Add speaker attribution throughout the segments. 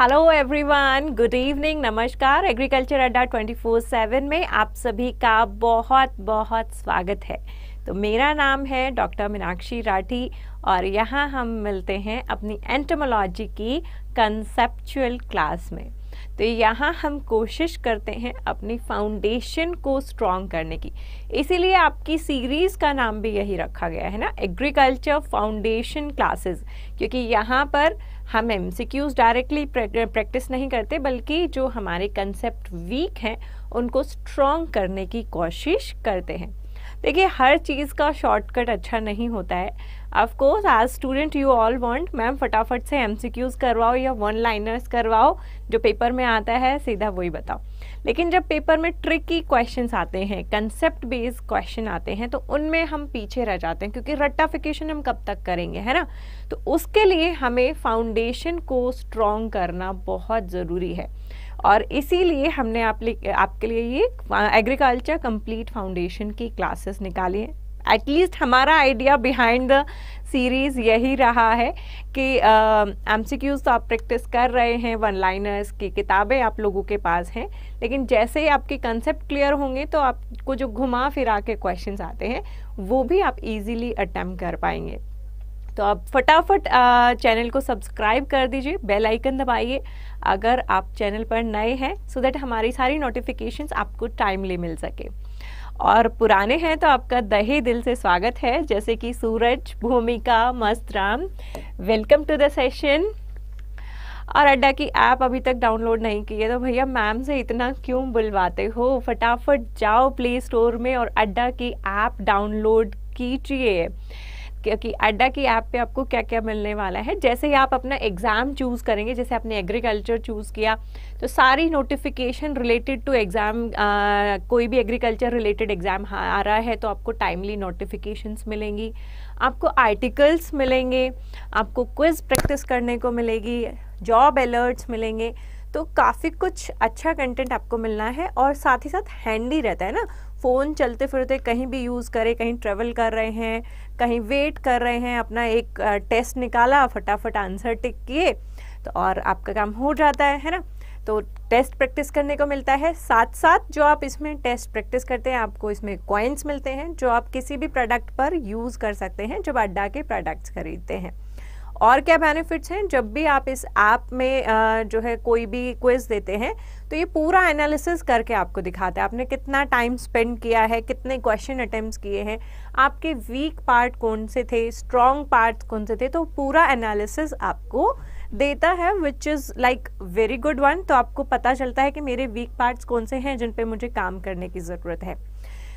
Speaker 1: Hello everyone good evening नमस्कार agriculture Adda 24/7 में आप सभी का बहुत बहुत स्वागत है तो मेरा नाम है डॉक्टर मीनाक्षी राठी और यहाँ हम मिलते हैं अपनी एंटमोलॉजी की कंसेप्चुअल क्लास में तो यहाँ हम कोशिश करते हैं अपनी फाउंडेशन को स्ट्रॉन्ग करने की इसीलिए आपकी सीरीज़ का नाम भी यही रखा गया है ना एग्रीकल्चर फाउंडेशन क्लासेस क्योंकि यहाँ पर हम एम डायरेक्टली प्रैक्टिस नहीं करते बल्कि जो हमारे कंसेप्ट वीक हैं उनको स्ट्रॉन्ग करने की कोशिश करते हैं देखिए हर चीज़ का शॉर्टकट अच्छा नहीं होता है of course as student you all want ma'am फटाफट से एमसीक्यूज करवाओ या वन लाइनर्स करवाओ जो पेपर में आता है सीधा वही बताओ लेकिन जब पेपर में ट्रिकी क्वेश्चंस आते हैं कंसेप्ट बेस्ड क्वेश्चन आते हैं तो उनमें हम पीछे रह जाते हैं क्योंकि रट्टाफिकेशन हम कब तक करेंगे है ना तो उसके लिए हमें फाउंडेशन को स्ट्रॉन्ग करना बहुत ज़रूरी है और इसीलिए हमने आप आपके लिए ये एग्रीकल्चर कंप्लीट फाउंडेशन की क्लासेस निकाली हैं एटलीस्ट हमारा आइडिया बिहाइंड द सीरीज़ यही रहा है कि एम सी क्यूज़ तो आप प्रैक्टिस कर रहे हैं वन लाइनर्स की किताबें आप लोगों के पास हैं लेकिन जैसे ही आपके कंसेप्ट क्लियर होंगे तो आपको जो घुमा फिरा के क्वेश्चन आते हैं वो भी आप इजीली अटैम्प्ट कर पाएंगे तो आप फटाफट चैनल को सब्सक्राइब कर दीजिए बेल आइकन दबाइए अगर आप चैनल पर नए हैं सो so दैट हमारी सारी नोटिफिकेशंस आपको टाइमली मिल सके और पुराने हैं तो आपका दही दिल से स्वागत है जैसे कि Suraj Bhumika Mast Ram welcome to the session और अड्डा की ऐप अभी तक डाउनलोड नहीं की है तो भैया मैम से इतना क्यों बुलवाते हो फटाफट जाओ प्ले स्टोर में और अड्डा की ऐप डाउनलोड कीजिए कि अड्डा की ऐप पे आपको क्या क्या मिलने वाला है जैसे ही आप अपना एग्ज़ाम चूज़ करेंगे जैसे आपने एग्रीकल्चर चूज़ किया तो सारी नोटिफिकेशन रिलेटेड टू एग्ज़ाम कोई भी एग्रीकल्चर रिलेटेड एग्ज़ाम आ रहा है तो आपको टाइमली नोटिफिकेशंस मिलेंगी आपको आर्टिकल्स मिलेंगे आपको क्विज़ प्रैक्टिस करने को मिलेगी जॉब अलर्ट्स मिलेंगे तो काफ़ी कुछ अच्छा कंटेंट आपको मिलना है और साथ ही साथ हैंडी रहता है ना फ़ोन चलते फिरते कहीं भी यूज़ करें कहीं ट्रेवल कर रहे हैं कहीं वेट कर रहे हैं अपना एक टेस्ट निकाला फटाफट आंसर टिक किए तो और आपका काम हो जाता है है ना तो टेस्ट प्रैक्टिस करने को मिलता है साथ साथ जो आप इसमें टेस्ट प्रैक्टिस करते हैं आपको इसमें कॉइन्स मिलते हैं जो आप किसी भी प्रोडक्ट पर यूज़ कर सकते हैं जब अड्डा के प्रोडक्ट्स खरीदते हैं और क्या बेनिफिट्स हैं जब भी आप इस ऐप में जो है कोई भी क्विज देते हैं तो ये पूरा एनालिसिस करके आपको दिखाता है आपने कितना टाइम स्पेंड किया है कितने क्वेश्चन अटेम्प्ट किए हैं आपके वीक पार्ट कौन से थे स्ट्रॉन्ग पार्ट कौन से थे तो पूरा एनालिसिस आपको देता है which is like very good one तो आपको पता चलता है कि मेरे वीक पार्ट्स कौन से हैं जिन पे मुझे काम करने की ज़रूरत है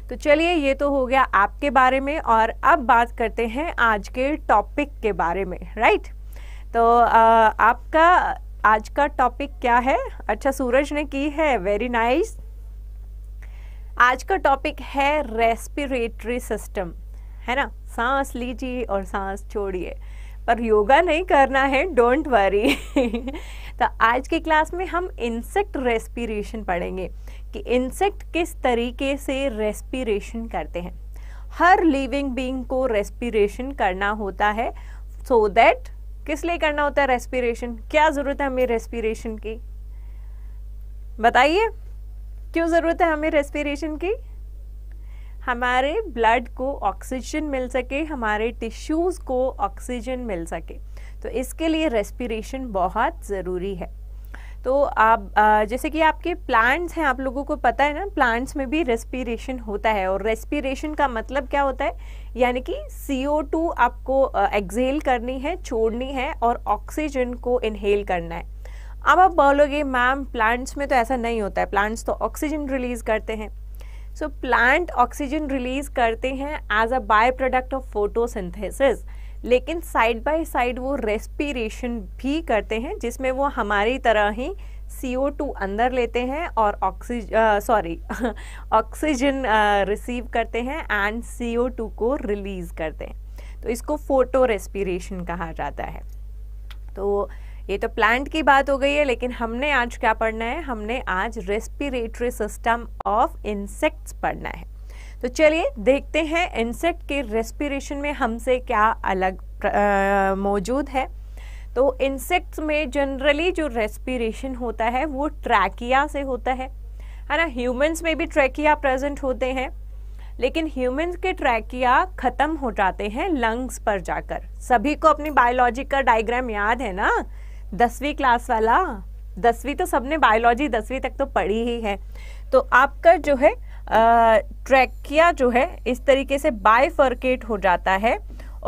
Speaker 1: तो चलिए ये तो हो गया आपके बारे में और अब बात करते हैं आज के टॉपिक के बारे में राइट तो आ, आपका आज का टॉपिक क्या है अच्छा सूरज ने की है वेरी नाइस आज का टॉपिक है रेस्पिरेटरी सिस्टम है ना सांस लीजिए और सांस छोड़िए पर योगा नहीं करना है डोंट वरी तो आज की क्लास में हम इंसेक्ट रेस्पिरेशन पढ़ेंगे कि इंसेक्ट किस तरीके से रेस्पिरेशन करते हैं हर लिविंग बींग को रेस्पिरेशन करना होता है सो so दैट किस लिए करना होता है रेस्पिरेशन क्या ज़रूरत है हमें रेस्पिरेशन की बताइए क्यों ज़रूरत है हमें रेस्पिरेशन की हमारे ब्लड को ऑक्सीजन मिल सके हमारे टिश्यूज़ को ऑक्सीजन मिल सके तो इसके लिए रेस्पिरेशन बहुत ज़रूरी है तो आप जैसे कि आपके प्लांट्स हैं आप लोगों को पता है ना प्लांट्स में भी रेस्पिरेशन होता है और रेस्पिरेशन का मतलब क्या होता है यानी कि CO2 आपको एक्सहेल करनी है छोड़नी है और ऑक्सीजन को इनहेल करना है अब आप बोलोगे मैम प्लांट्स में तो ऐसा नहीं होता है प्लांट्स तो ऑक्सीजन रिलीज़ करते हैं सो प्लांट ऑक्सीजन रिलीज़ करते हैं as a by product of photosynthesis लेकिन साइड बाय साइड वो रेस्पिरेशन भी करते हैं जिसमें वो हमारी तरह ही सी ओ टू अंदर लेते हैं और ऑक्सीज सॉरी ऑक्सीजन रिसीव करते हैं एंड सी ओ टू को रिलीज़ करते हैं तो इसको फोटो रेस्पिरेशन कहा जाता है तो ये तो प्लांट की बात हो गई है लेकिन हमने आज क्या पढ़ना है हमने आज रेस्पिरेटरी सिस्टम ऑफ इंसेक्ट्स पढ़ना है तो चलिए देखते हैं इंसेक्ट के रेस्पिरेशन में हमसे क्या अलग मौजूद है तो इंसेक्ट्स में जनरली जो रेस्पिरेशन होता है वो ट्रैकिया से होता है है ना ह्यूमंस में भी ट्रैकिया प्रेजेंट होते हैं लेकिन ह्यूमंस के ट्रैकिया ख़त्म हो जाते हैं लंग्स पर जाकर सभी को अपनी बायोलॉजी का डायग्राम याद है ना दसवीं क्लास वाला दसवीं तो सबने बायोलॉजी दसवीं तक तो पढ़ी ही है तो आपका जो है ट्रैकिया जो है इस तरीके से बायफर्केट हो जाता है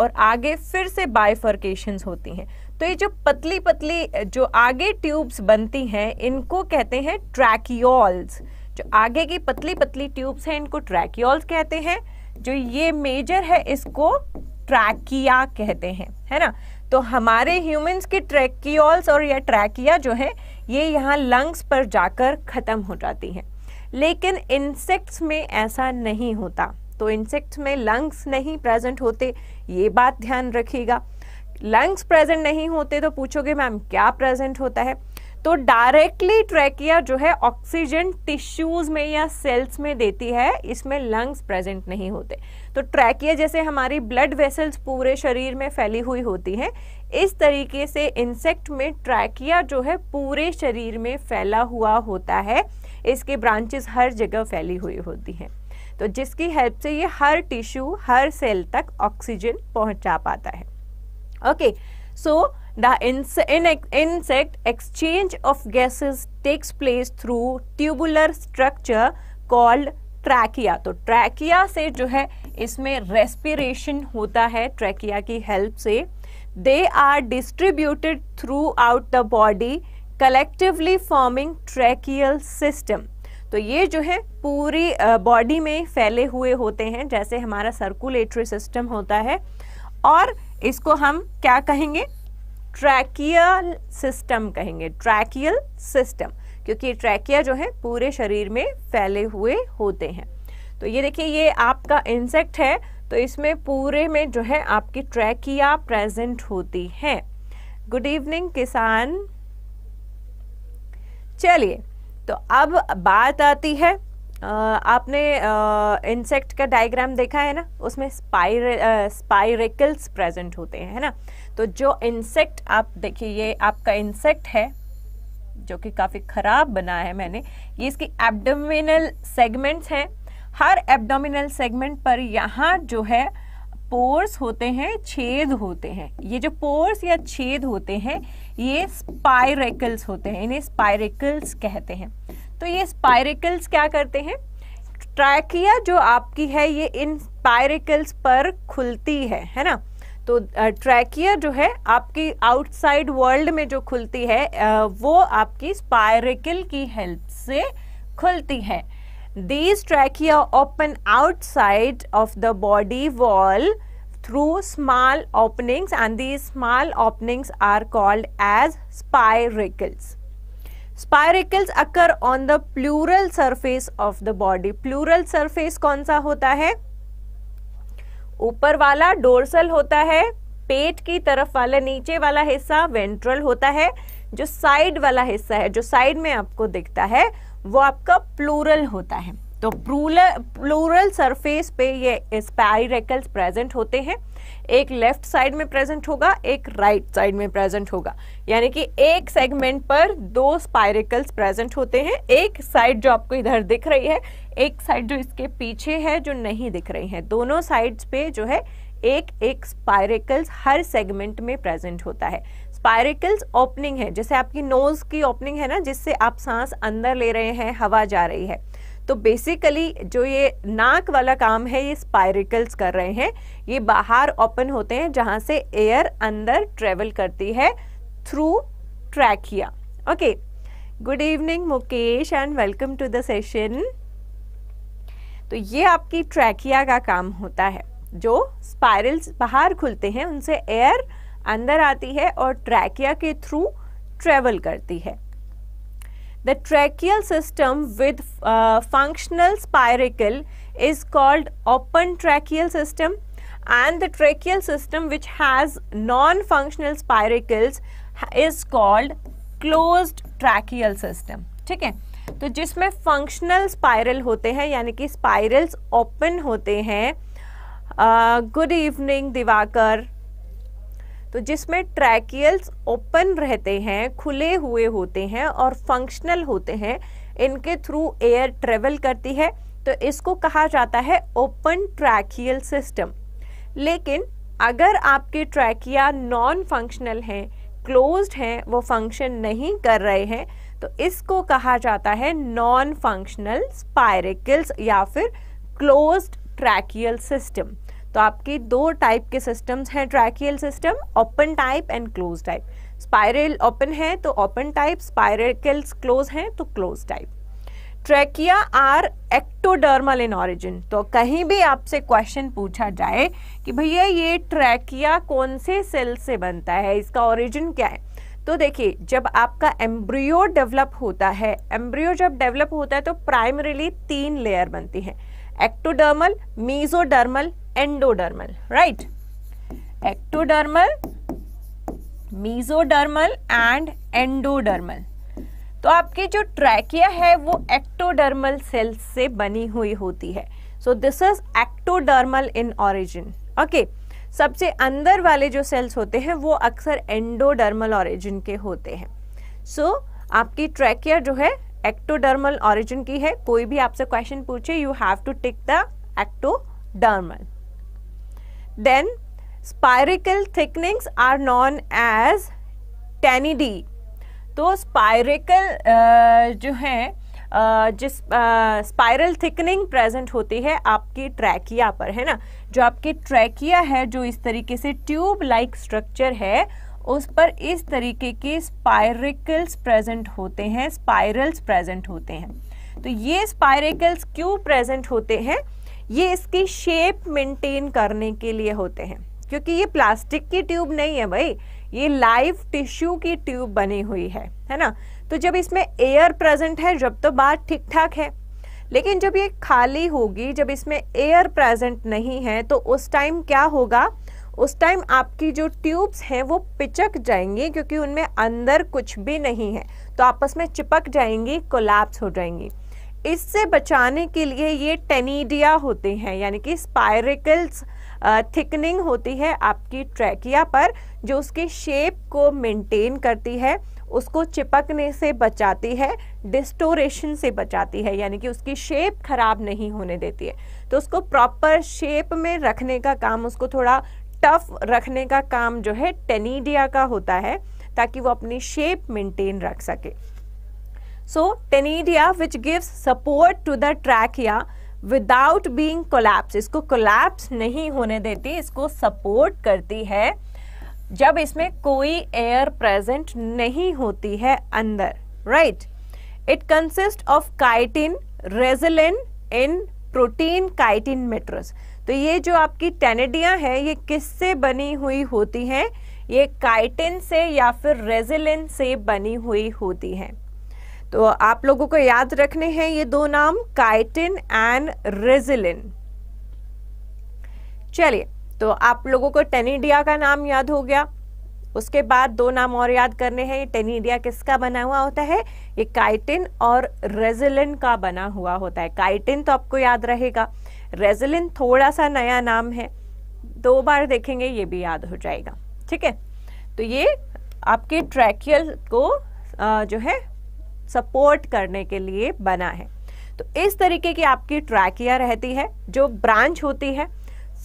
Speaker 1: और आगे फिर से बायफर्केशन होती हैं तो ये जो पतली पतली जो आगे ट्यूब्स बनती हैं इनको कहते हैं ट्रैकियोल्स जो आगे की पतली पतली ट्यूब्स हैं इनको ट्रैकियोल्स कहते हैं जो ये मेजर है इसको ट्रैकिया कहते हैं है ना तो हमारे ह्यूमंस के ट्रैकियोल्स और या ट्रैकिया जो है ये यहाँ लंग्स पर जाकर ख़त्म हो जाती हैं लेकिन इंसेक्ट्स में ऐसा नहीं होता तो इंसेक्ट्स में लंग्स नहीं प्रेजेंट होते ये बात ध्यान रखिएगा लंग्स प्रेजेंट नहीं होते तो पूछोगे मैम क्या प्रेजेंट होता है तो डायरेक्टली ट्रैकिया जो है ऑक्सीजन टिश्यूज में या सेल्स में देती है इसमें लंग्स प्रेजेंट नहीं होते तो ट्रैकिया जैसे हमारी ब्लड वेसल्स पूरे शरीर में फैली हुई होती हैं इस तरीके से इंसेक्ट में ट्रैकिया जो है पूरे शरीर में फैला हुआ होता है इसकी ब्रांचेस हर जगह फैली हुई होती हैं तो जिसकी हेल्प से ये हर टिश्यू हर सेल तक ऑक्सीजन पहुंचा पाता है okay so the insect exchange of gases takes place through tubular structure called trachea तो ट्रैकिया से जो है इसमें रेस्पिरेशन होता है ट्रैकिया की हेल्प से they are distributed throughout the body collectively forming tracheal system तो ये जो है पूरी बॉडी में फैले हुए होते हैं जैसे हमारा सर्कुलेटरी सिस्टम होता है और इसको हम क्या कहेंगे ट्रैकियल सिस्टम कहेंगे ट्रैकियल सिस्टम क्योंकि ट्रैकिया जो है पूरे शरीर में फैले हुए होते हैं तो ये देखिए ये आपका इंसेक्ट है तो इसमें पूरे में जो है आपकी ट्रैकिया प्रेजेंट होती है गुड इवनिंग किसान चलिए तो अब बात आती है आपने इंसेक्ट का डायग्राम देखा है ना उसमें स्पाइर स्पाइरिकल्स प्रेजेंट होते हैं है ना तो जो इंसेक्ट आप देखिए ये आपका इंसेक्ट है जो कि काफ़ी ख़राब बना है मैंने ये इसकी एब्डोमिनल सेगमेंट्स हैं हर एब्डोमिनल सेगमेंट पर यहाँ जो है पोर्स होते हैं छेद होते हैं ये जो पोर्स या छेद होते हैं ये स्पायरेकल्स होते हैं इन्हें स्पायरेकल्स कहते हैं तो ये स्पायरेकल्स क्या करते हैं ट्रैकिया जो आपकी है ये इन स्पायरेकल्स पर खुलती है है ना तो ट्रैकिया जो है आपकी आउटसाइड वर्ल्ड में जो खुलती है वो आपकी स्पायरेकल की हेल्प से खुलती है these trachea open outside of the body wall through small openings and these small openings are called as spiracles. Spiracles occur on the pleural surface of the body. Pleural surface kaun sa hota hai ऊपर वाला dorsal होता है पेट की तरफ वाला नीचे वाला हिस्सा वेंट्रल होता है जो साइड वाला हिस्सा है जो साइड में आपको दिखता है वो आपका प्लूरल होता है तो प्लूरल सरफेस पे ये स्पायरेकल्स प्रेजेंट होते हैं एक लेफ्ट साइड में प्रेजेंट होगा एक राइट right साइड में प्रेजेंट होगा यानी कि एक सेगमेंट पर दो स्पाइरेकल्स प्रेजेंट होते हैं एक साइड जो आपको इधर दिख रही है एक साइड जो इसके पीछे है जो नहीं दिख रही है दोनों साइड्स पे जो है एक एक स्पाइरेकल्स हर सेगमेंट में प्रेजेंट होता है स्पायरिकल्स ओपनिंग है जैसे आपकी नोज की ओपनिंग है ना जिससे आप सांस अंदर ले रहे हैं हवा जा रही है तो बेसिकली जो ये नाक वाला काम है ये स्पायरिकल्स कर रहे हैं ये बाहर ओपन होते हैं जहाँ से एयर अंदर ट्रेवल करती है through trachea okay good evening Mukesh and welcome to the session तो ये आपकी ट्रैकिया का काम होता है जो स्पायरल्स बाहर खुलते हैं उनसे एयर अंदर आती है और ट्रैकिया के थ्रू ट्रेवल करती है The tracheal system with uh, functional spiracle is called open tracheal system and the tracheal system which has non-functional spiracles is called closed tracheal system. ठीक है तो जिसमें फंक्शनल स्पाइरल होते हैं यानी कि स्पाइरल्स ओपन होते हैं गुड इवनिंग दिवाकर तो जिसमें ट्रैकियल्स ओपन रहते हैं खुले हुए होते हैं और फंक्शनल होते हैं इनके थ्रू एयर ट्रेवल करती है तो इसको कहा जाता है ओपन ट्रैकियल सिस्टम लेकिन अगर आपके ट्रैकिया नॉन फंक्शनल हैं क्लोज्ड हैं वो फंक्शन नहीं कर रहे हैं तो इसको कहा जाता है नॉन फंक्शनल स्पायरिकल्स या फिर क्लोज्ड ट्रैकियल सिस्टम तो आपके दो टाइप के सिस्टम्स हैं tracheal system open type and close type spiracle open है तो ओपन टाइप स्पायरकल्स क्लोज हैं तो close type trachea are ectodermal in origin तो कहीं भी आपसे क्वेश्चन पूछा जाए कि भैया ये ट्रैकिया कौन से सेल से बनता है इसका ऑरिजिन क्या है तो देखिए जब आपका एम्ब्रियो डेवलप होता है एम्ब्रियो जब डेवलप होता है तो प्राइमरीली तीन लेयर बनती हैं ectodermal mesodermal endodermal right ectodermal mesodermal and endodermal तो आपकी जो ट्रैकिया है वो एक्टोडर्मल सेल्स से बनी हुई होती है so this is ectodermal in origin okay सबसे अंदर वाले जो सेल्स होते हैं वो अक्सर एंडोडर्मल ऑरिजिन के होते हैं सो so, आपकी ट्रैकिया जो है एक्टोडर्मल ऑरिजिन की है कोई भी आपसे क्वेश्चन पूछे you have to tick the ectodermal Then spirical thickenings are known as tannidae. तो स्पायरिकल uh, जो है uh, जिस स्पायरल थिकनिंग प्रेजेंट होती है आपकी ट्रैकिया पर है ना जो आपकी ट्रैकिया है जो इस तरीके से ट्यूब लाइक स्ट्रक्चर है उस पर इस तरीके के स्पायरिकल्स प्रेजेंट होते हैं स्पायरल्स प्रेजेंट होते हैं तो ये स्पायरिकल्स क्यों प्रेजेंट होते हैं ये इसकी शेप मेंटेन करने के लिए होते हैं क्योंकि ये प्लास्टिक की ट्यूब नहीं है भाई ये लाइव टिश्यू की ट्यूब बनी हुई है है ना तो जब इसमें एयर प्रेजेंट है जब तो बात ठीक ठाक है लेकिन जब ये खाली होगी जब इसमें एयर प्रेजेंट नहीं है तो उस टाइम क्या होगा उस टाइम आपकी जो ट्यूब्स हैं वो पिचक जाएंगी क्योंकि उनमें अंदर कुछ भी नहीं है तो आपस में चिपक जाएंगी कोलैप्स हो जाएंगी इससे बचाने के लिए ये टेनिडिया होते हैं यानी कि स्पायरिकल्स थिकनिंग होती है आपकी ट्रैकिया पर जो उसके शेप को मेंटेन करती है उसको चिपकने से बचाती है डिस्टोरेशन से बचाती है यानी कि उसकी शेप खराब नहीं होने देती है तो उसको प्रॉपर शेप में रखने का काम उसको थोड़ा टफ रखने का काम जो है टेनिडिया का होता है ताकि वो अपनी शेप मेंटेन रख सके so taenidia which which support to the trachea without being collapse इसको कोलैप्स नहीं होने देती इसको सपोर्ट करती है जब इसमें कोई एयर प्रेजेंट नहीं होती है अंदर right it consist of chitin resilin in protein chitin matrix तो ये जो आपकी टेनेडिया है ये किससे बनी हुई होती हैं ये काइटिन से या फिर रेजिलिन से बनी हुई होती हैं तो आप लोगों को याद रखने हैं ये दो नाम काइटिन एंड रेजिलिन चलिए तो आप लोगों को टेनिडिया का नाम याद हो गया उसके बाद दो नाम और याद करने हैं ये टेनिडिया किसका बना हुआ होता है ये काइटिन और रेजिलिन का बना हुआ होता है काइटिन तो आपको याद रहेगा रेजिलिन थोड़ा सा नया नाम है दो बार देखेंगे ये भी याद हो जाएगा ठीक है तो ये आपके ट्रैकियल को जो है सपोर्ट करने के लिए बना है तो इस तरीके की आपकी ट्रैकिया रहती है जो ब्रांच होती है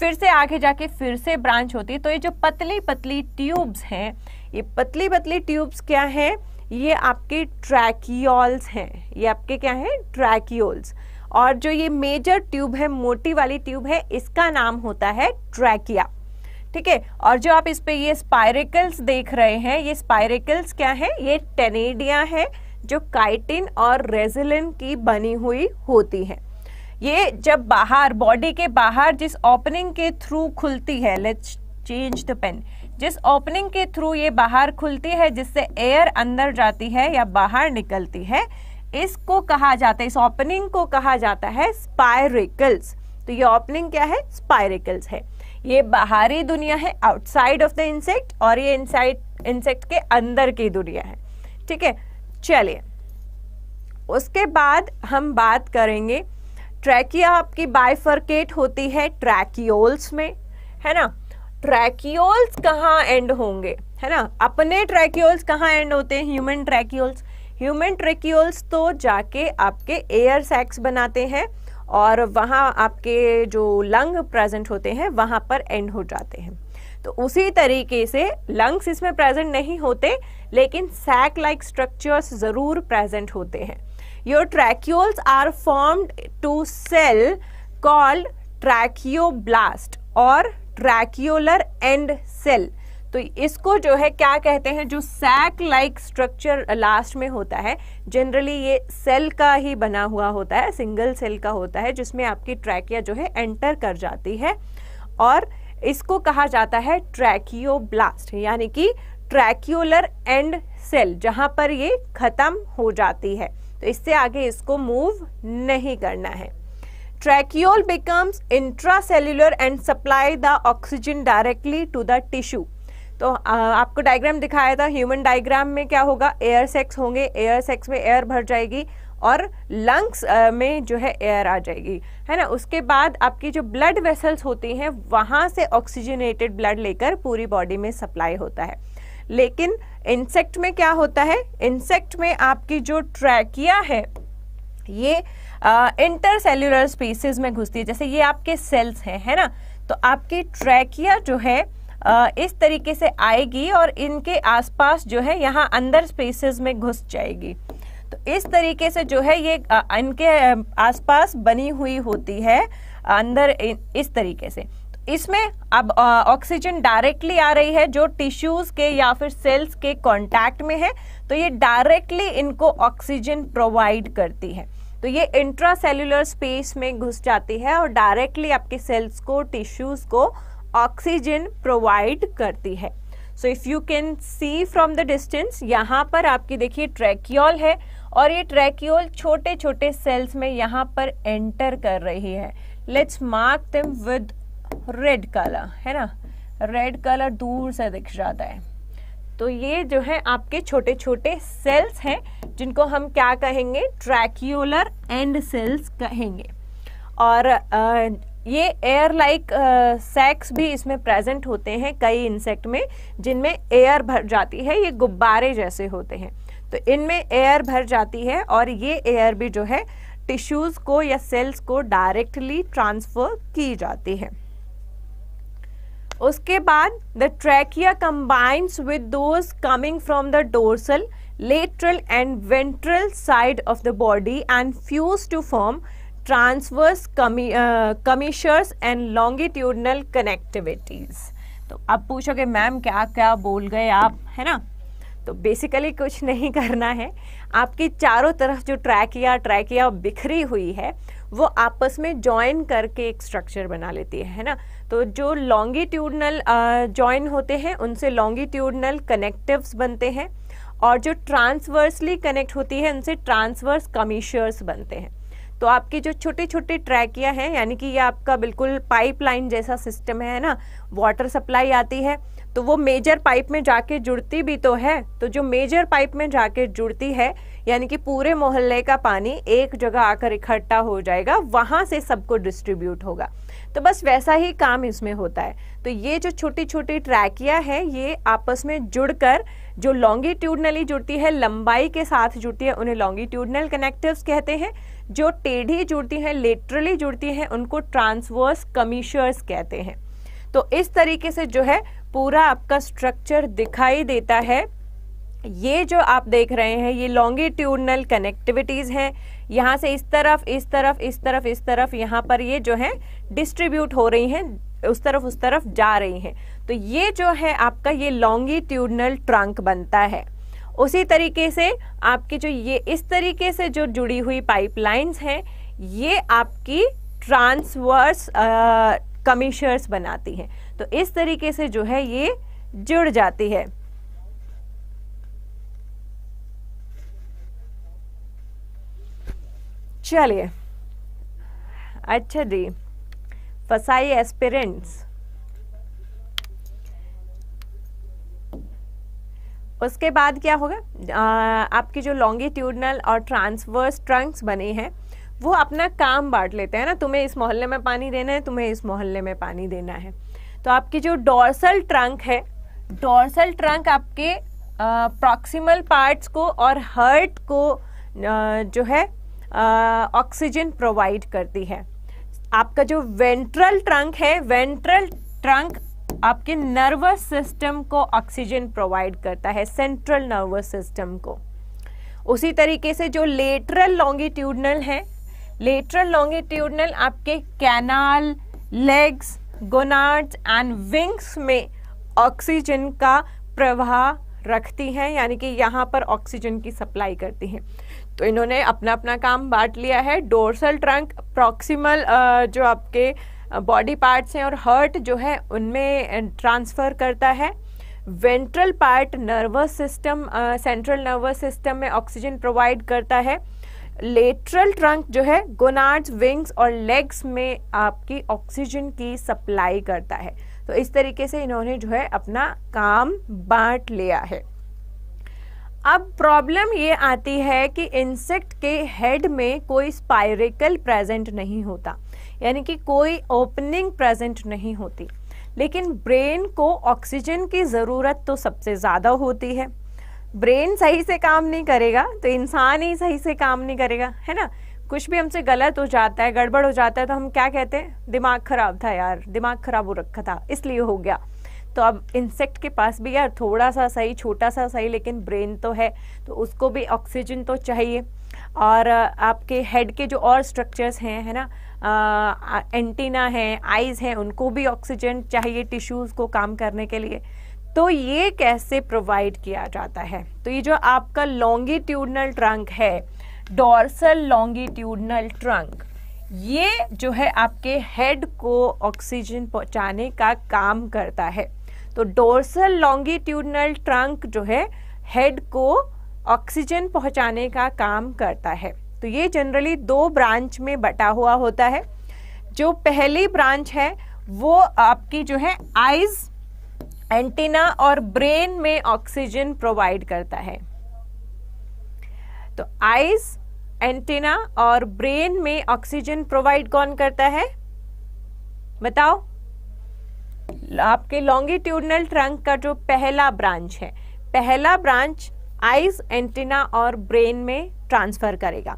Speaker 1: फिर से आगे जाके फिर से ब्रांच होती है तो ये जो पतली पतली ट्यूब्स हैं ये पतली पतली ट्यूब्स क्या हैं ये आपके ट्रैकियोल्स हैं ये आपके क्या हैं ट्रैकियोल्स और जो ये मेजर ट्यूब है मोटी वाली ट्यूब है इसका नाम होता है ट्रैकिया ठीक है और जो आप इस पे ये स्पायरिकल्स देख रहे हैं ये स्पायरिकल्स क्या है ये टेनेडिया है जो काइटिन और रेजिलिन की बनी हुई होती है ये जब बाहर बॉडी के बाहर जिस ओपनिंग के थ्रू खुलती है लेट्स चेंज द पेन जिस ओपनिंग के थ्रू ये बाहर खुलती है जिससे एयर अंदर जाती है या बाहर निकलती है इसको कहा जाता है इस ओपनिंग को कहा जाता है स्पायरिकल्स तो ये ओपनिंग क्या है स्पायरिकल्स है ये बाहरी दुनिया है आउटसाइड ऑफ द इंसेक्ट और ये इनसाइड इंसेक्ट के अंदर की दुनिया है ठीक है चलिए उसके बाद हम बात करेंगे ट्रैकिया आपकी बाइफर्केट होती है ट्रैकियोल्स में है ना ट्रैकियोल्स कहाँ एंड होंगे है ना अपने ट्रैकियोल्स कहाँ एंड होते हैं ह्यूमन ट्रैकियोल्स ह्यूमन ट्रैकियोल्स तो जाके आपके एयर सैक्स बनाते हैं और वहाँ आपके जो लंग प्रेजेंट होते हैं वहाँ पर एंड हो जाते हैं तो उसी तरीके से लंग्स इसमें प्रेजेंट नहीं होते लेकिन सैक लाइक स्ट्रक्चर्स जरूर प्रेजेंट होते हैं your tracheoles are formed to cell called tracheoblast और ट्रैक्यूलर एंड सेल तो इसको जो है क्या कहते हैं जो सैक लाइक स्ट्रक्चर लास्ट में होता है जनरली ये सेल का ही बना हुआ होता है सिंगल सेल का होता है जिसमें आपकी ट्रैकिया जो है एंटर कर जाती है और इसको कहा जाता है ट्रैकियोब्लास्ट यानी कि ट्रैक्यूलर एंड सेल जहां पर ये खत्म हो जाती है तो इससे आगे इसको मूव नहीं करना है tracheole becomes cellular and supply the oxygen directly to the tissue तो आपको डायग्राम दिखाया था ह्यूमन डायग्राम में क्या होगा एयर सेक्स होंगे एयर सेक्स में एयर भर जाएगी और लंग्स uh, में जो है एयर आ जाएगी है ना उसके बाद आपकी जो ब्लड वेसल्स होती हैं वहाँ से ऑक्सीजनेटेड ब्लड लेकर पूरी बॉडी में सप्लाई होता है लेकिन इंसेक्ट में क्या होता है इंसेक्ट में आपकी जो ट्रैकिया है ये इंटर सेल्यूलर स्पेसिस में घुसती है जैसे ये आपके सेल्स हैं है ना तो आपकी ट्रैकिया जो है आ, uh, इस तरीके से आएगी और इनके आसपास जो है यहाँ अंदर स्पेसिस में घुस जाएगी तो इस तरीके से जो है ये इनके आसपास बनी हुई होती है अंदर इस तरीके से तो इसमें अब ऑक्सीजन डायरेक्टली आ रही है जो टिश्यूज के या फिर सेल्स के कांटेक्ट में है तो ये डायरेक्टली इनको ऑक्सीजन प्रोवाइड करती है तो ये इंट्रा सेल्यूलर स्पेस में घुस जाती है और डायरेक्टली आपके सेल्स को टिश्यूज को ऑक्सीजन प्रोवाइड करती है so if you can see from the distance यहाँ पर आपकी देखिए ट्रैक्योल है और ये ट्रैक्यूल छोटे छोटे सेल्स में यहाँ पर एंटर कर रही है let's mark them with red colour है ना रेड कलर दूर से दिख जाता है तो ये जो है आपके छोटे छोटे सेल्स हैं जिनको हम क्या कहेंगे ट्रैक्यूलर एंड सेल्स कहेंगे और आ, ये एयर लाइक सैक्स भी इसमें प्रेजेंट होते हैं कई इंसेक्ट में जिनमें एयर भर जाती है ये गुब्बारे जैसे होते हैं तो इनमें एयर भर जाती है और ये एयर भी जो है टिश्यूज़ को या सेल्स को डायरेक्टली ट्रांसफ़र की जाती है उसके बाद the trachea combines with those coming from the dorsal lateral and ventral side of the body and fuse to form transverse commissures and longitudinal connectivities तो अब पूछोगे मैम क्या क्या बोल गए आप है ना तो बेसिकली कुछ नहीं करना है आपकी चारों तरफ जो ट्रैक या ट्रैक या बिखरी हुई है वो आपस में जॉइन करके एक स्ट्रक्चर बना लेती है है ना तो जो लॉन्गिट्यूडनल जॉइन होते हैं उनसे लॉन्गिट्यूडनल कनेक्टिव्स बनते हैं और जो ट्रांसवर्सली कनेक्ट होती है उनसे ट्रांसवर्स कमीशर्स बनते हैं तो आपके जो छोटे छोटे ट्रैकियाँ हैं यानी कि ये आपका बिल्कुल पाइपलाइन जैसा सिस्टम है ना वाटर सप्लाई आती है तो वो मेजर पाइप में जाके जुड़ती भी तो है तो जो मेजर पाइप में जाके जुड़ती है यानी कि पूरे मोहल्ले का पानी एक जगह आकर इकट्ठा हो जाएगा वहाँ से सबको डिस्ट्रीब्यूट होगा तो बस वैसा ही काम इसमें होता है तो ये जो छोटी छोटी ट्रैकिया है ये आपस में जुड़कर जो लॉन्गिट्यूडनली जुड़ती है लंबाई के साथ जुड़ती है उन्हें लॉन्गिट्यूडनल कनेक्टिव्स कहते हैं जो टेढ़ी जुड़ती हैं लेटरली जुड़ती हैं उनको ट्रांसवर्स कमीशर्स कहते हैं तो इस तरीके से जो है पूरा आपका स्ट्रक्चर दिखाई देता है ये जो आप देख रहे हैं ये लॉन्गिट्यूडनल कनेक्टिविटीज़ हैं यहाँ से इस तरफ इस तरफ इस तरफ इस तरफ यहाँ पर ये जो है डिस्ट्रीब्यूट हो रही हैं उस तरफ उस तरफ जा रही हैं तो ये जो है आपका ये लॉन्गिट्यूडनल ट्रंक बनता है उसी तरीके से आपकी जो ये इस तरीके से जो जुड़ी हुई पाइपलाइंस हैं ये आपकी ट्रांसवर्स कमीशर्स बनाती हैं तो इस तरीके से जो है ये जुड़ जाती है चलिए अच्छा जी फसाई एस्पिरेंट्स उसके बाद क्या होगा आपकी जो लॉन्गिट्यूडनल और ट्रांसवर्स ट्रंक्स बने हैं वो अपना काम बांट लेते हैं ना तुम्हें इस मोहल्ले में पानी देना है तुम्हें इस मोहल्ले में पानी देना है तो आपकी जो डोर्सल ट्रंक है डोर्सल ट्रंक आपके प्रॉक्सिमल पार्ट्स को और हर्ट को आ, जो है ऑक्सीजन प्रोवाइड करती है आपका जो वेंट्रल ट्रंक है वेंट्रल ट्रंक आपके नर्वस सिस्टम को ऑक्सीजन प्रोवाइड करता है सेंट्रल नर्वस सिस्टम को उसी तरीके से जो लेटरल लॉन्गिट्यूडनल है लेटरल लॉन्गिट्यूडनल आपके canal legs gonads and wings में ऑक्सीजन का प्रवाह रखती हैं यानी कि यहाँ पर ऑक्सीजन की सप्लाई करती हैं तो इन्होंने अपना अपना काम बांट लिया है डोर्सल ट्रंक प्रॉक्सिमल जो आपके बॉडी पार्ट्स हैं और हर्ट जो है उनमें ट्रांसफ़र करता है ventral part nervous system central nervous system में ऑक्सीजन प्रोवाइड करता है लेटरल ट्रंक जो है गोनार्ड्स विंग्स और लेग्स में आपकी ऑक्सीजन की सप्लाई करता है तो इस तरीके से इन्होंने जो है अपना काम बांट लिया है अब प्रॉब्लम ये आती है कि इंसेक्ट के हेड में कोई स्पायरिकल प्रेजेंट नहीं होता यानी कि कोई ओपनिंग प्रेजेंट नहीं होती लेकिन ब्रेन को ऑक्सीजन की ज़रूरत तो सबसे ज़्यादा होती है ब्रेन सही से काम नहीं करेगा तो इंसान ही सही से काम नहीं करेगा है ना कुछ भी हमसे गलत हो जाता है गड़बड़ हो जाता है तो हम क्या कहते हैं दिमाग खराब था यार दिमाग खराब हो रखा था इसलिए हो गया तो अब इंसेक्ट के पास भी यार थोड़ा सा सही छोटा सा सही लेकिन ब्रेन तो है तो उसको भी ऑक्सीजन तो चाहिए और आपके हेड के जो और स्ट्रक्चर्स हैं है ना एंटीना है आइज़ हैं उनको भी ऑक्सीजन चाहिए टिश्यूज़ को काम करने के लिए तो ये कैसे प्रोवाइड किया जाता है तो ये जो आपका लॉन्गिट्यूडनल ट्रंक है डॉर्सल लॉन्गिट्यूडनल ट्रंक ये जो है आपके हेड को ऑक्सीजन पहुंचाने का काम करता है तो डोर्सल लॉन्गिट्यूडनल ट्रंक जो है हेड को ऑक्सीजन पहुंचाने का काम करता है तो ये जनरली दो ब्रांच में बटा हुआ होता है जो पहली ब्रांच है वो आपकी जो है आइज़ एंटीना और ब्रेन में ऑक्सीजन प्रोवाइड करता है तो आइज एंटीना और ब्रेन में ऑक्सीजन प्रोवाइड कौन करता है बताओ आपके लॉन्गिट्यूडनल ट्रंक का जो पहला ब्रांच है पहला ब्रांच आइज एंटीना और ब्रेन में ट्रांसफर करेगा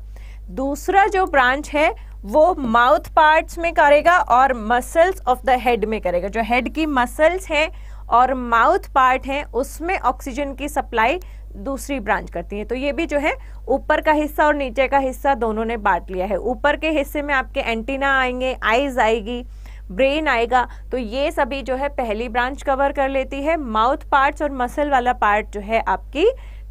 Speaker 1: दूसरा जो ब्रांच है वो माउथ पार्ट्स में करेगा और मसल्स ऑफ द हेड में करेगा जो हेड की मसल्स हैं और माउथ पार्ट है उसमें ऑक्सीजन की सप्लाई दूसरी ब्रांच करती है तो ये भी जो है ऊपर का हिस्सा और नीचे का हिस्सा दोनों ने बांट लिया है ऊपर के हिस्से में आपके एंटीना आएंगे आइज आएगी ब्रेन आएगा तो ये सभी जो है पहली ब्रांच कवर कर लेती है माउथ पार्ट्स और मसल वाला पार्ट जो है आपकी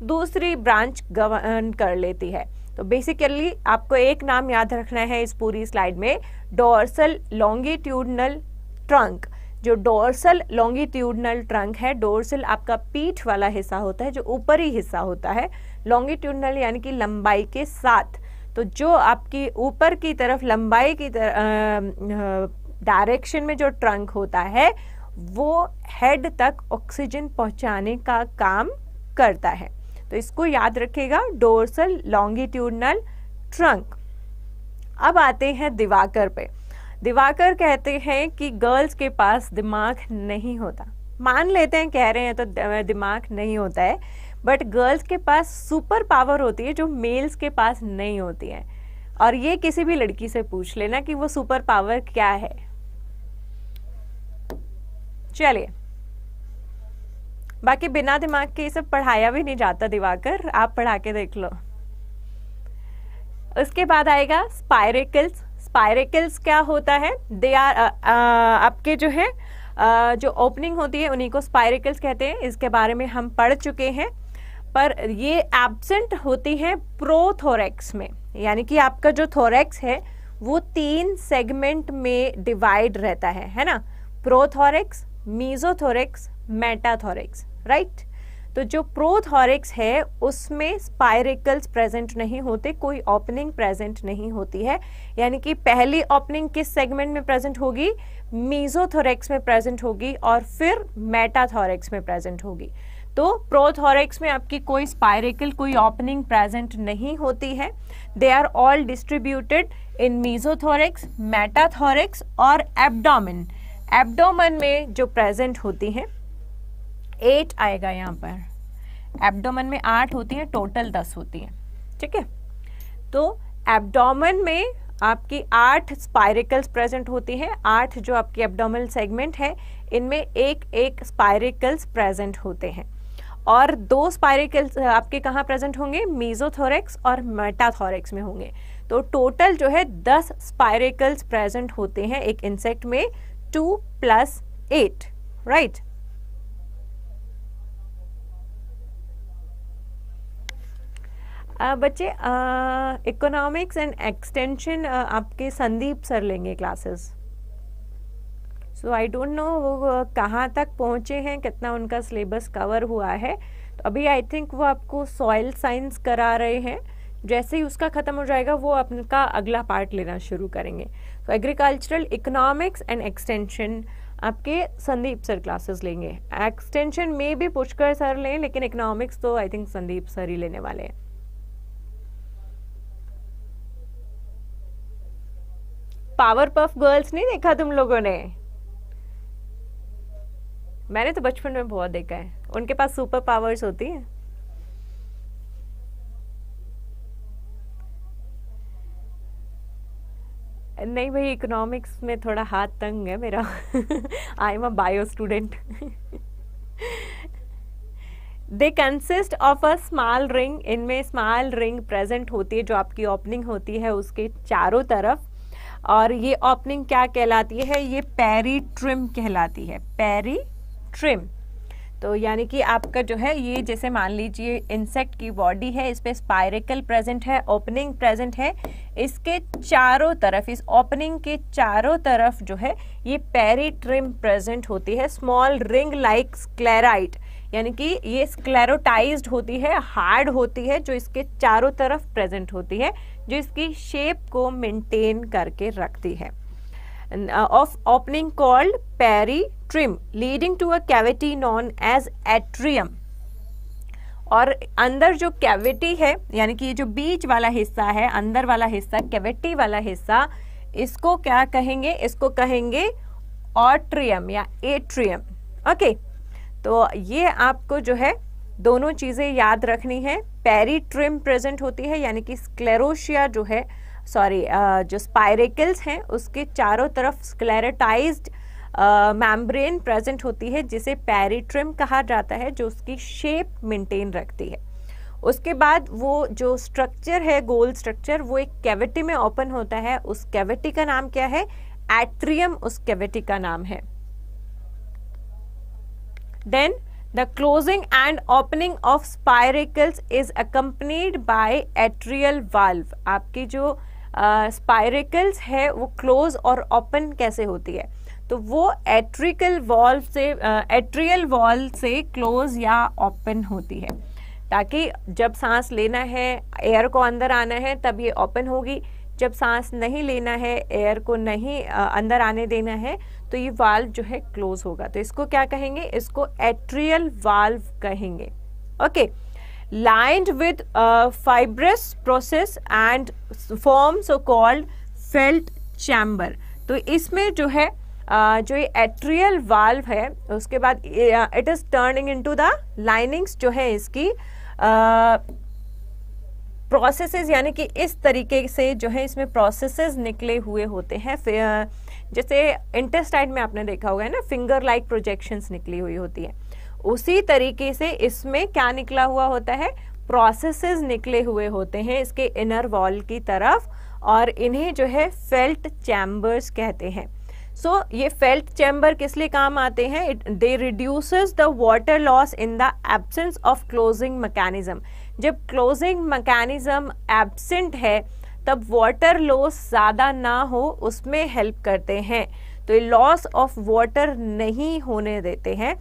Speaker 1: दूसरी ब्रांच गवर्न कर लेती है तो बेसिकली आपको एक नाम याद रखना है इस पूरी स्लाइड में डोर्सल लॉन्गिट्यूडनल ट्रंक जो डोर्सल लॉन्गिट्यूडनल ट्रंक है डोर्सल आपका पीठ वाला हिस्सा होता है जो ऊपरी हिस्सा होता है लॉन्गिट्यूडनल यानी कि लंबाई के साथ तो जो आपकी ऊपर की तरफ लंबाई की डायरेक्शन में जो ट्रंक होता है वो हेड तक ऑक्सीजन पहुंचाने का काम करता है तो इसको याद रखेगा डोर्सल लॉन्गिट्यूडनल ट्रंक अब आते हैं दिवाकर पे दिवाकर कहते हैं कि गर्ल्स के पास दिमाग नहीं होता मान लेते हैं कह रहे हैं तो दिमाग नहीं होता है बट गर्ल्स के पास सुपर पावर होती है जो मेल्स के पास नहीं होती है और ये किसी भी लड़की से पूछ लेना कि वो सुपर पावर क्या है चलिए बाकी बिना दिमाग के ये सब पढ़ाया भी नहीं जाता दिवाकर आप पढ़ा के देख लो उसके बाद आएगा स्पायरिकल्स स्पायरेकल्स क्या होता है दे आर uh, uh, आपके जो है आ, uh, जो ओपनिंग होती है उन्हीं को स्पायरेकल्स कहते हैं इसके बारे में हम पढ़ चुके हैं पर ये एबसेंट होती है प्रोथोरेक्स में यानी कि आपका जो थोरेक्स है वो तीन सेगमेंट में डिवाइड रहता है है ना प्रोथोरेक्स मीजोथोरैक्स मेटाथोरेक्स राइट तो जो प्रोथॉरिक्स है उसमें स्पायरिकल्स प्रेजेंट नहीं होते कोई ओपनिंग प्रेजेंट नहीं होती है यानी कि पहली ओपनिंग किस सेगमेंट में प्रेजेंट होगी मीजोथोरेक्स में प्रेजेंट होगी और फिर मेटाथोरेक्स में प्रेजेंट होगी तो प्रोथोरेक्स में आपकी कोई स्पायरिकल कोई ओपनिंग प्रेजेंट नहीं होती है they are all distributed in mesothorax metathorax और एबडोमिन एबडोमन में जो प्रेजेंट होती हैं एट आएगा यहाँ पर एब्डोमन में आठ होती हैं टोटल दस होती हैं ठीक है तो एब्डोमन में आपकी आठ स्पायरिकल्स प्रेजेंट होती हैं आठ जो आपकी एब्डोमल सेगमेंट है इनमें एक एक स्पायरिकल्स प्रेजेंट होते हैं और दो स्पायरिकल्स आपके कहाँ प्रेजेंट होंगे मीजोथोरेक्स और मेटाथोरेक्स में होंगे तो टोटल जो है दस स्पायरिकल्स प्रेजेंट होते हैं एक इंसेक्ट में टू प्लस एट राइट बच्चे इकोनॉमिक्स एंड एक्सटेंशन आपके संदीप सर लेंगे classes so I don't know वो कहाँ तक पहुँचे हैं कितना उनका सिलेबस कवर हुआ है तो अभी आई थिंक वो आपको सॉइल साइंस करा रहे हैं जैसे ही उसका ख़त्म हो जाएगा वो अपना अगला पार्ट लेना शुरू करेंगे तो एग्रीकल्चरल इकोनॉमिक्स एंड एक्सटेंशन आपके संदीप सर क्लासेस लेंगे एक्सटेंशन में भी पुष्कर सर लें लेकिन इकोनॉमिक्स तो आई थिंक संदीप सर ही लेने वाले हैं पावर पफ गर्ल्स नहीं देखा तुम लोगों ने मैंने तो बचपन में बहुत देखा है उनके पास सुपर पावर्स होती है नहीं भाई इकोनॉमिक्स में थोड़ा हाथ तंग है मेरा I am a bio student they consist of a small ring इनमें स्मॉल रिंग प्रेजेंट होती है जो आपकी ओपनिंग होती है उसके चारों तरफ और ये ओपनिंग क्या कहलाती है ये पैरी ट्रिम कहलाती है पैरी ट्रिम तो यानी कि आपका जो है ये जैसे मान लीजिए इंसेक्ट की बॉडी है इस पर स्पायरिकल प्रेजेंट है ओपनिंग प्रेजेंट है इसके चारों तरफ इस ओपनिंग के चारों तरफ जो है ये पैरी ट्रिम प्रेजेंट होती है स्मॉल रिंग लाइक स्क्लेराइट यानी कि ये स्क्लेरोटाइज्ड होती है हार्ड होती है जो इसके चारों तरफ प्रेजेंट होती है जो इसकी शेप को मेंटेन करके रखती है of opening called peritreme leading to a cavity known as atrium और अंदर जो कैविटी है यानी कि ये जो बीच वाला हिस्सा है अंदर वाला हिस्सा कैविटी वाला हिस्सा इसको क्या कहेंगे इसको कहेंगे ऑट्रियम या एट्रियम ओके तो ये आपको जो है दोनों चीज़ें याद रखनी है पेरी ट्रिम प्रेजेंट होती है यानी कि स्क्लेरोशिया जो है सॉरी जो स्पायरेकल्स हैं उसके चारों तरफ स्क्लेरेटाइज्ड मैम्ब्रेन प्रेजेंट होती है जिसे पेरीट्रिम कहा जाता है जो उसकी शेप मेंटेन रखती है उसके बाद वो जो स्ट्रक्चर है गोल स्ट्रक्चर वो एक कैविटी में ओपन होता है उस कैविटी का नाम क्या है एट्रियम उस कैविटी का नाम है then The closing and opening of spiracles is accompanied by atrial valve. आपकी जो स्पायरिकल्स uh, है वो क्लोज और ओपन कैसे होती है तो वो एट्रिकल वॉल्व से एट्रियल uh, वॉल्व से क्लोज या ओपन होती है ताकि जब सांस लेना है एयर को अंदर आना है तब ये ओपन होगी जब सांस नहीं लेना है एयर को नहीं uh, अंदर आने देना है तो ये वाल्व जो है क्लोज होगा तो इसको क्या कहेंगे इसको एट्रियल वाल्व कहेंगे okay lined with fibrous process and form so called felt chamber तो इसमें जो है uh, जो ये एट्रियल वाल्व है उसके बाद it is turning into the linings जो है इसकी uh, प्रोसेसेस यानी कि इस तरीके से जो है इसमें प्रोसेसेस निकले हुए होते हैं जैसे इंटेस्टाइन में आपने देखा होगा है ना फिंगर लाइक प्रोजेक्शंस निकली हुई होती है उसी तरीके से इसमें क्या निकला हुआ होता है प्रोसेसेस निकले हुए होते हैं इसके इनर वॉल की तरफ और इन्हें जो है फेल्ट चैम्बर्स कहते हैं सो so, ये फेल्ट चैम्बर किस लिए काम आते हैं it they reduces the water loss in the absence of closing mechanism जब क्लोजिंग मैकेनिज्म एबसेंट है तब वाटर लॉस ज़्यादा ना हो उसमें हेल्प करते हैं तो ये लॉस ऑफ वाटर नहीं होने देते हैं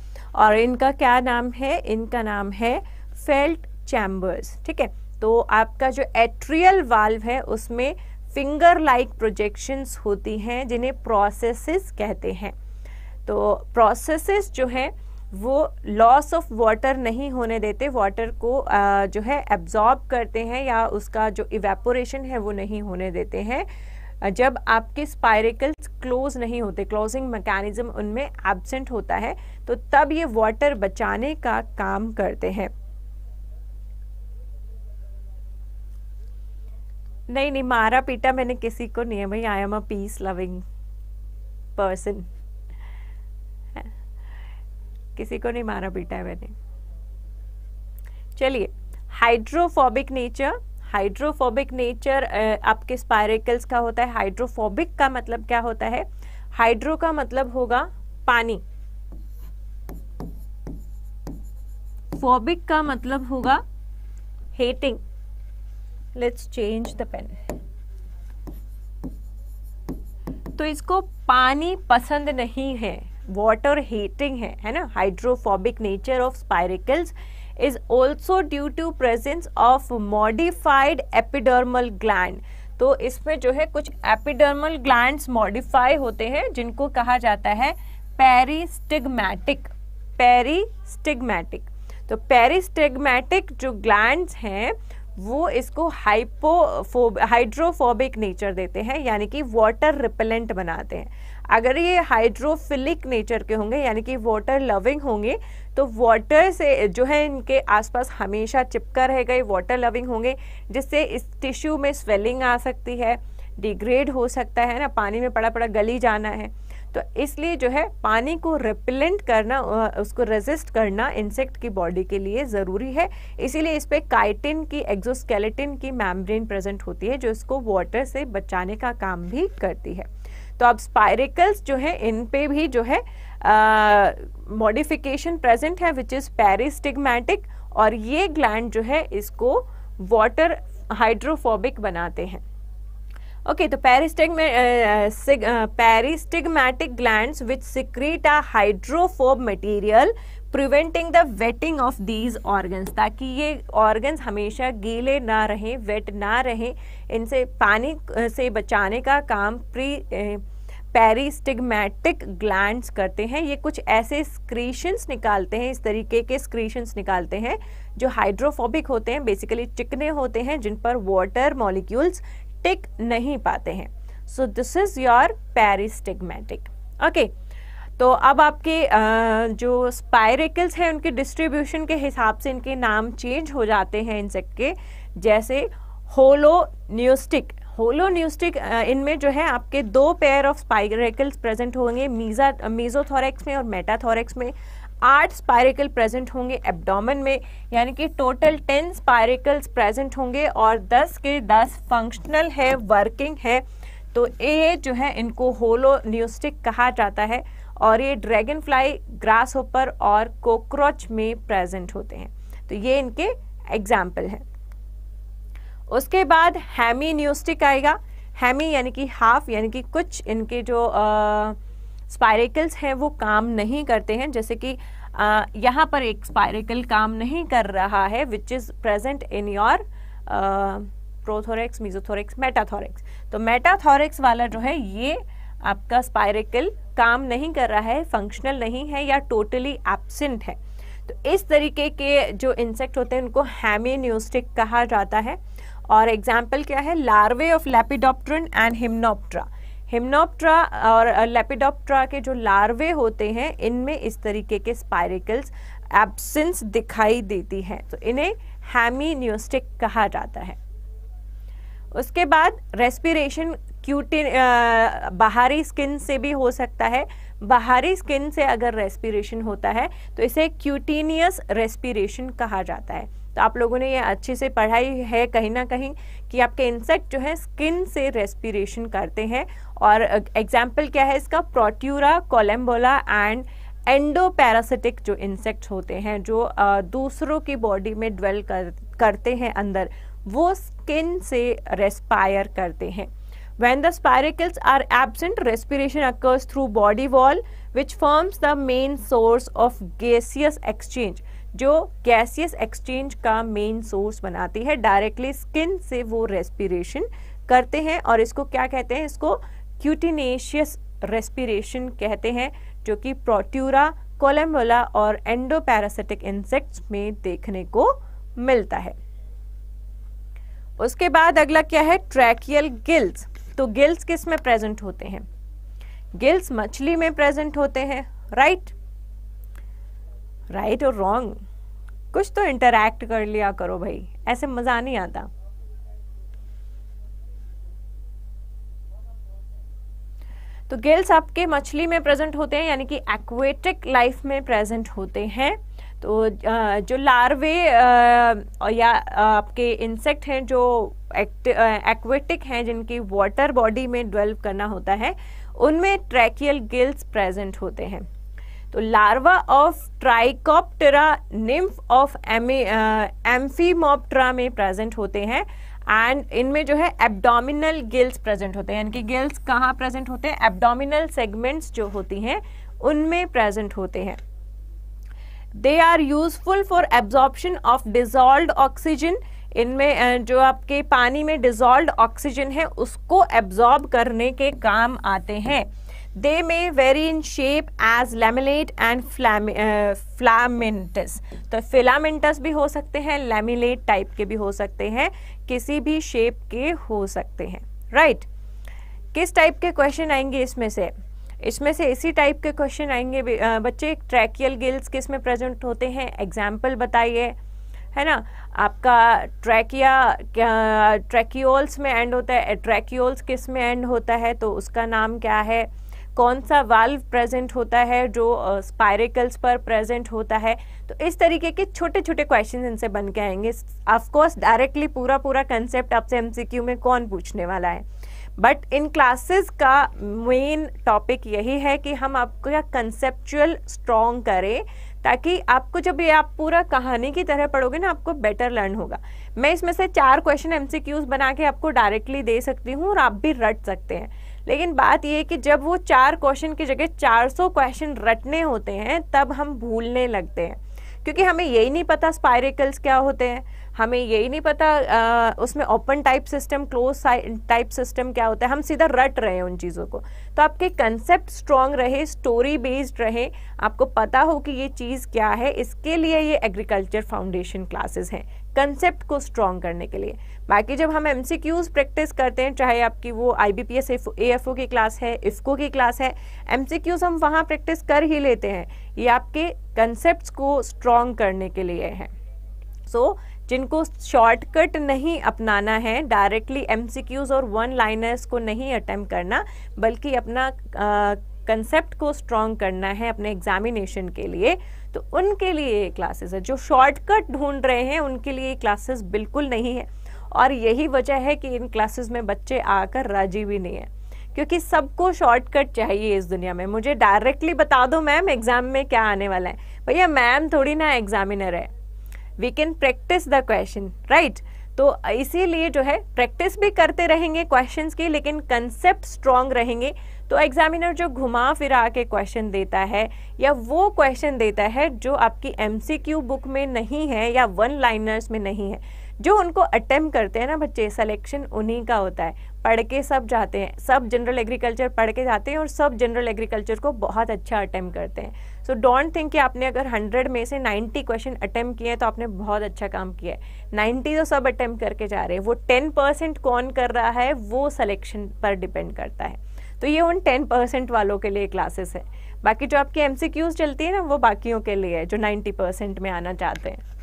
Speaker 1: और इनका क्या नाम है इनका नाम है फेल्ट चैम्बर्स ठीक है तो आपका जो एट्रियल वाल्व है उसमें फिंगर लाइक प्रोजेक्शंस होती हैं जिन्हें प्रोसेसेस कहते हैं तो प्रोसेसेस जो हैं वो लॉस ऑफ वाटर नहीं होने देते वाटर को आ, जो है एब्जॉर्ब करते हैं या उसका जो इवेपोरेशन है वो नहीं होने देते हैं जब आपके स्पायरिकल्स क्लोज नहीं होते क्लोजिंग मैकेनिज्म उनमें एबसेंट होता है तो तब ये वाटर बचाने का काम करते हैं नहीं नहीं मारा पीटा मैंने किसी को नहीं है भाई I am a peace loving person किसी को नहीं मारा बेटा है मैंने चलिए हाइड्रोफोबिक नेचर हाइड्रोफोबिक नेचर आपके स्पायरेकल्स का होता है हाइड्रोफोबिक का मतलब क्या होता है हाइड्रो का मतलब होगा पानी फोबिक का मतलब होगा hating let's change the pen तो इसको पानी पसंद नहीं है वाटर हीटिंग है है ना hydrophobic nature of spiracles is also due to presence of modified epidermal gland तो इसमें जो है कुछ एपिडर्मल ग्लैंड्स मॉडिफाई होते हैं जिनको कहा जाता है पेरिस्टिग्मैटिक पेरिस्टिग्मैटिक तो पेरिस्टिग्मैटिक जो ग्लैंड्स हैं वो इसको हाइपोफोब हाइड्रोफोबिक नेचर देते हैं यानी कि वाटर रिपेलेंट बनाते हैं अगर ये हाइड्रोफिलिक नेचर के होंगे यानी कि वाटर लविंग होंगे तो वाटर से जो है इनके आसपास हमेशा चिपका रहेगा ये वाटर लविंग होंगे जिससे इस टिश्यू में स्वेलिंग आ सकती है डिग्रेड हो सकता है ना पानी में पड़ा पड़ा गली जाना है तो इसलिए जो है पानी को रिपेलेंट करना उसको रेजिस्ट करना इंसेक्ट की बॉडी के लिए ज़रूरी है इसीलिए इस पर काइटिन की एक्जोस्केलेटिन की मैम्ब्रेन प्रेजेंट होती है जो इसको वाटर से बचाने का काम भी करती है तो अब स्पायरिकल्स जो है इन पे भी जो है मॉडिफिकेशन प्रेजेंट है विच इज पेरिस्टिग्मेटिक और ये ग्लैंड जो है इसको वाटर हाइड्रोफोबिक बनाते हैं ओके okay, तो पेरिस्टिगमे peristigmatic glands which secrete a hydrophobe material preventing the wetting of these organs ताकि ये ऑर्गन्स हमेशा गीले ना रहें वेट ना रहें इनसे पानी से बचाने का काम प्री पेरिस्टिगमेटिक ग्लैंड्स करते हैं ये कुछ ऐसे स्क्रीशंस निकालते हैं इस तरीके के स्क्रीशंस निकालते हैं जो हाइड्रोफोबिक होते हैं बेसिकली चिकने होते हैं जिन पर वाटर मॉलिक्यूल्स टिक नहीं पाते हैं so this is your peristigmatic okay तो अब आपके जो स्पायरिकल्स हैं उनके डिस्ट्रीब्यूशन के हिसाब से इनके नाम चेंज हो जाते हैं इंसेक्ट के जैसे होलो होलो न्यूस्टिक इनमें जो है आपके दो पेयर ऑफ स्पाइरेकल्स प्रेजेंट होंगे मीजा मीजोथोरेक्स में और मेटाथोरेक्स में आठ स्पायरिकल प्रेजेंट होंगे एब्डोमेन में यानी कि टोटल टेन स्पायरिकल्स प्रेजेंट होंगे और दस के दस फंक्शनल है वर्किंग है तो ये जो है इनको होलो न्यूस्टिक कहा जाता है और ये ड्रैगन फ्लाई ग्रास होपर और कॉकरोच में प्रेजेंट होते हैं तो ये इनके एग्जाम्पल हैं उसके बाद हैमी न्यूस्टिक आएगा हैमी यानी कि हाफ यानी कि कुछ इनके जो स्पायरिकल्स हैं वो काम नहीं करते हैं जैसे कि यहाँ पर एक स्पायरिकल काम नहीं कर रहा है which is present in your prothorax mesothorax metathorax तो मेटाथोरेक्स वाला जो है ये आपका स्पायरिकल काम नहीं कर रहा है फंक्शनल नहीं है या टोटली एबसेंट है तो इस तरीके के जो इंसेक्ट होते हैं उनको हैमीन्यूस्टिक कहा जाता है और एग्जाम्पल क्या है लार्वे ऑफ लेपिडोप्ट्रन एंड हिमनोप्ट्रा हिमनोप्ट्रा और लेपिडोप्ट्रा uh, के जो लार्वे होते हैं इनमें इस तरीके के स्पायरिकल्स एब्सेंस दिखाई देती हैं तो इन्हें हैमीन्यूस्टिक कहा जाता है उसके बाद रेस्पिरेशन क्यूटिन बाहरी स्किन से भी हो सकता है बाहरी स्किन से अगर रेस्पिरेशन होता है तो इसे क्यूटीनियस रेस्पिरेशन कहा जाता है तो आप लोगों ने ये अच्छे से पढ़ाई है कहीं ना कहीं कि आपके इंसेक्ट जो है स्किन से रेस्पिरेशन करते हैं और एग्जाम्पल क्या है इसका प्रोट्यूरा कोलम्बोला एंड एंडोपैरासिटिक जो इंसेक्ट होते हैं जो दूसरों की बॉडी में ड्वेल कर, करते हैं अंदर वो स्किन से रेस्पायर करते हैं When the spiracles are absent, respiration occurs through body wall, which forms the main source of gaseous exchange. जो गैसियस एक्सचेंज का मेन सोर्स बनाती है डायरेक्टली स्किन से वो रेस्पिरेशन करते हैं और इसको क्या कहते हैं इसको क्यूटिनेशियस रेस्पिरेशन कहते हैं जो कि प्रोट्यूरा कोलेमोला और एंडोपैरासिटिक इंसेक्ट्स में देखने को मिलता है उसके बाद अगला क्या है ट्रैकियल गिल्स तो गिल्स किस में प्रेजेंट होते हैं गिल्स मछली में प्रेजेंट होते हैं राइट राइट और रॉन्ग कुछ तो इंटरैक्ट कर लिया करो भाई ऐसे मजा नहीं आता तो गिल्स आपके मछली में प्रेजेंट होते हैं यानी कि एक्वेटिक लाइफ में प्रेजेंट होते हैं तो जो लार्वे या आपके इंसेक्ट हैं जो एक्वेटिक हैं जिनकी वाटर बॉडी में डेवलप करना होता है उनमें ट्रैकियल गिल्स प्रेजेंट होते हैं तो larva of trichoptera nymph of ephemeroptera में प्रेजेंट होते हैं एंड इनमें जो है एब्डोमिनल गिल्स प्रेजेंट होते हैं यानी कि गिल्स कहाँ प्रेजेंट होते हैं एब्डोमिनल सेगमेंट्स जो होती हैं उनमें प्रेजेंट होते हैं they are useful for absorption of dissolved oxygen इनमें जो आपके पानी में डिजॉल्व ऑक्सीजन है उसको एब्जॉर्ब करने के काम आते हैं they may vary in shape as lamellate and filamentous तो फिलामेंटस भी हो सकते हैं लेमिलेट टाइप के भी हो सकते हैं किसी भी शेप के हो सकते हैं राइट right? किस टाइप के क्वेश्चन आएंगे इसमें से इसमें से इसी टाइप के क्वेश्चन आएंगे बच्चे ट्रैकियल गिल्स किस में प्रेजेंट होते हैं एग्जाम्पल बताइए है ना आपका ट्रैकिया ट्रैकियोल्स में एंड होता है ट्रैकियोल्स किस में एंड होता है तो उसका नाम क्या है कौन सा वाल्व प्रेजेंट होता है जो स्पायरिकल्स पर प्रेजेंट होता है तो इस तरीके के छोटे छोटे क्वेश्चन इनसे बन के आएंगे ऑफकोर्स डायरेक्टली पूरा पूरा कंसेप्ट आपसे एमसीक्यू में कौन पूछने वाला है बट इन क्लासेस का मेन टॉपिक यही है कि हम आपको यह कंसेप्चुअल स्ट्रॉन्ग करें ताकि आपको जब ये आप पूरा कहानी की तरह पढ़ोगे ना आपको बेटर लर्न होगा मैं इसमें से चार क्वेश्चन क्यूज बना के आपको डायरेक्टली दे सकती हूँ और आप भी रट सकते हैं लेकिन बात ये कि जब वो चार क्वेश्चन की जगह 400 क्वेश्चन रटने होते हैं तब हम भूलने लगते हैं क्योंकि हमें यही नहीं पता स्पायरिकल्स क्या होते हैं हमें यही नहीं पता आ, उसमें open type system close type system क्या होता है हम सीधा रट रहे हैं उन चीज़ों को तो आपके कंसेप्ट स्ट्रॉन्ग रहे स्टोरी बेस्ड रहे आपको पता हो कि ये चीज़ क्या है इसके लिए ये एग्रीकल्चर फाउंडेशन क्लासेस हैं कंसेप्ट को स्ट्रॉन्ग करने के लिए बाकी जब हम एम प्रैक्टिस करते हैं चाहे आपकी वो I B P S F O की क्लास है इफ़को की क्लास है एम हम वहाँ प्रैक्टिस कर ही लेते हैं ये आपके कंसेप्ट को स्ट्रॉन्ग करने के लिए है सो so, जिनको शॉर्टकट नहीं अपनाना है डायरेक्टली एमसीक्यूज और वन लाइनर्स को नहीं अटैम्प्ट करना बल्कि अपना कंसेप्ट को स्ट्रॉन्ग करना है अपने एग्जामिनेशन के लिए तो उनके लिए ये क्लासेस है जो शॉर्टकट ढूंढ रहे हैं उनके लिए क्लासेस बिल्कुल नहीं है और यही वजह है कि इन क्लासेस में बच्चे आकर राजी भी नहीं है क्योंकि सबको शॉर्टकट चाहिए इस दुनिया में मुझे डायरेक्टली बता दो मैम एग्ज़ाम में क्या आने वाला है भैया मैम थोड़ी ना एग्जामिनर है we can practice the question right तो इसीलिए जो है प्रैक्टिस भी करते रहेंगे क्वेश्चंस की लेकिन कंसेप्ट स्ट्रांग रहेंगे तो एग्जामिनर जो घुमा फिरा के क्वेश्चन देता है या वो क्वेश्चन देता है जो आपकी एमसीक्यू बुक में नहीं है या वन लाइनर्स में नहीं है जो उनको अटेम्प्ट करते हैं ना बच्चे सिलेक्शन उन्हीं का होता है पढ़ के सब जाते हैं सब जनरल एग्रीकल्चर पढ़ के जाते हैं और सब जनरल एग्रीकल्चर को बहुत अच्छा अटैम्प्ट करते हैं सो डोंट थिंक कि आपने अगर 100 में से 90 क्वेश्चन अटैम्प्ट किए हैं तो आपने बहुत अच्छा काम किया है नाइन्टी तो सब अटैम्प्ट करके जा रहे हैं वो टेन परसेंट कौन कर रहा है वो सलेक्शन पर डिपेंड करता है तो ये उन टेन परसेंट वालों के लिए क्लासेस है बाकी जो आपके एम चलती है ना वो बाकियों के लिए है जो नाइन्टी में आना चाहते हैं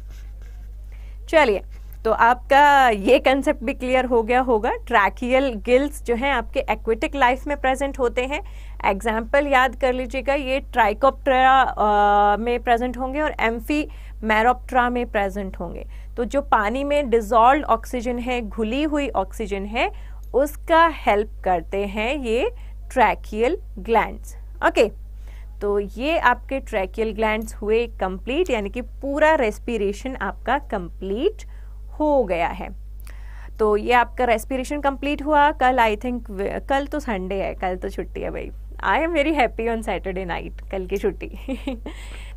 Speaker 1: चलिए तो आपका ये कंसेप्ट भी क्लियर हो गया होगा ट्रैकियल गिल्स जो हैं आपके एक्वेटिक लाइफ में प्रेजेंट होते हैं एग्जाम्पल याद कर लीजिएगा ये ट्राइकोप्ट्रा में प्रेजेंट होंगे और एम्फी मैरोप्ट्रा में प्रेजेंट होंगे तो जो पानी में डिजॉल्व ऑक्सीजन है घुली हुई ऑक्सीजन है उसका हेल्प करते हैं ये ट्रैकियल ग्लैंड्स ओके तो ये आपके ट्रैकियल ग्लैंड्स हुए कंप्लीट यानी कि पूरा रेस्पिरेशन आपका कंप्लीट हो गया है तो ये आपका रेस्पिरेशन कंप्लीट हुआ कल आई थिंक कल तो संडे है कल तो छुट्टी है भाई I am very happy on Saturday night कल की छुट्टी